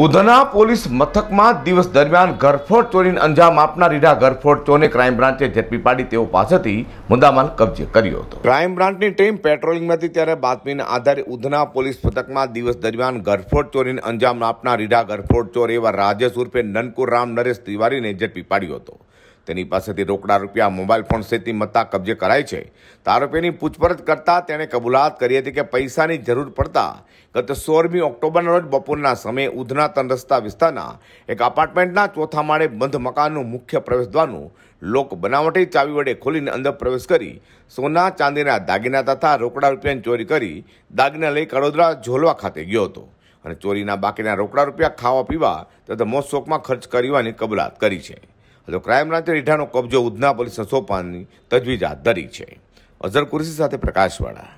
Udhna police મથકમાં દિવસ દરમિયાન ઘરફોડ ચોરીને અંજામ આપનાર રીઢા ઘરફોડ ચોરને ક્રાઇમ બ્રાન્ચે ઝડપી પાડી તેઓ પાસેથી મુદ્દામાલ કબજે કર્યો હતો ક્રાઇમ બ્રાન્ચની ટીમ પેટ્રોલિંગમાં હતી ત્યારે બાતમીના આધારે ઉધના પોલીસ મથકમાં દિવસ દરમિયાન ઘરફોડ ચોરીને અંજામ આપનાર રીઢા ઘરફોડ ચોર એવા રાજેશ ઉર્ફે નનકુર રામ નરેશ તિવારીને ઝડપી પાડ્યો હતો તેની પાસેથી રોકડા રૂપિયા મોબાઈલ ફોન સહિતની મત્તા કબજે કરાઈ છે તો આરોપીની પૂછપરછ કરતાં તેણે કબૂલાત કરી હતી કે પૈસાની જરૂર પડતા ગત સોળમી ઓક્ટોબરના રોજ બપોરના સમયે ઉધના તન વિસ્તારના એક અપાર્ટમેન્ટના ચોથા માળે બંધ મકાનનું મુખ્ય પ્રવેશદ્વારનું લોક બનાવટી ચાવી વડે ખોલીને અંદર પ્રવેશ કરી સોના ચાંદીના દાગીના તથા રોકડા રૂપિયાની ચોરી કરી દાગીના લઈ કડોદરા ઝોલવા ખાતે ગયો હતો અને ચોરીના બાકીના રોકડા રૂપિયા ખાવા પીવા તથા મોત શોકમાં ખર્ચ કરવાની કબૂલાત કરી છે તો ક્રાઇમ બ્રાન્ચે રીઠાનો કબજો ઉધના પોલીસને સોંપવાની તજવીજ હાથ ધરી છે અઝર કુરશી સાથે પ્રકાશવાળા